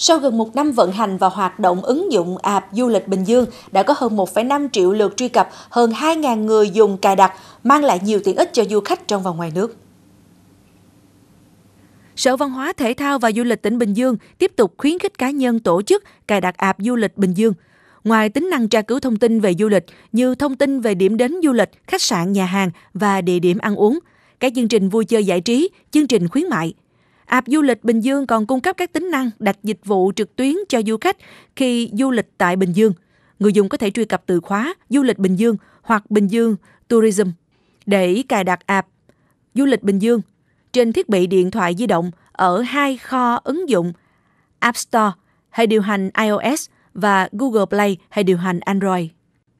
Sau gần một năm vận hành và hoạt động ứng dụng app du lịch Bình Dương đã có hơn 1,5 triệu lượt truy cập, hơn 2.000 người dùng cài đặt, mang lại nhiều tiện ích cho du khách trong và ngoài nước. Sở Văn hóa Thể thao và Du lịch tỉnh Bình Dương tiếp tục khuyến khích cá nhân tổ chức cài đặt app du lịch Bình Dương. Ngoài tính năng tra cứu thông tin về du lịch như thông tin về điểm đến du lịch, khách sạn, nhà hàng và địa điểm ăn uống, các chương trình vui chơi giải trí, chương trình khuyến mại – App du lịch Bình Dương còn cung cấp các tính năng đặt dịch vụ trực tuyến cho du khách khi du lịch tại Bình Dương. Người dùng có thể truy cập từ khóa du lịch Bình Dương hoặc Bình Dương Tourism để cài đặt app du lịch Bình Dương trên thiết bị điện thoại di động ở hai kho ứng dụng App Store hay điều hành iOS và Google Play hay điều hành Android.